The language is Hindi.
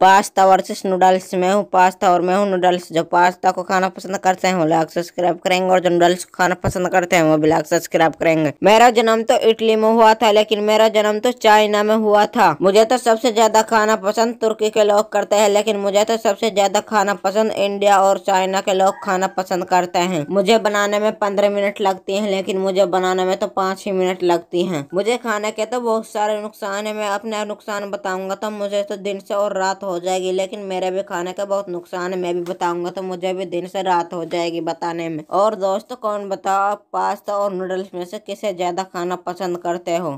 पास्ता वर्सेस नूडल्स मैं हूँ पास्ता और मैं हूँ नूडल्स जो पास्ता को खाना पसंद करते हैं वो लाख सब्सक्राइब करेंगे और जो नूडल्स को खाना पसंद करते हैं वो भी लाख सब्सक्राइब करेंगे मेरा जन्म तो इटली में हुआ था लेकिन मेरा जन्म तो चाइना में हुआ था मुझे तो सबसे ज्यादा खाना पसंद तुर्की के लोग करते हैं लेकिन मुझे तो सबसे ज्यादा खाना पसंद इंडिया और चाइना के लोग खाना पसंद करते हैं मुझे बनाने में पंद्रह मिनट लगती है लेकिन मुझे बनाने में तो पाँच ही मिनट लगती है मुझे खाने के तो बहुत सारे नुकसान है मैं अपने नुकसान बताऊंगा तो मुझे तो दिन से और रात हो जाएगी लेकिन मेरे भी खाने का बहुत नुकसान है मैं भी बताऊंगा तो मुझे भी दिन से रात हो जाएगी बताने में और दोस्तों कौन बताओ आप पास्ता और नूडल्स में से किसे ज़्यादा खाना पसंद करते हो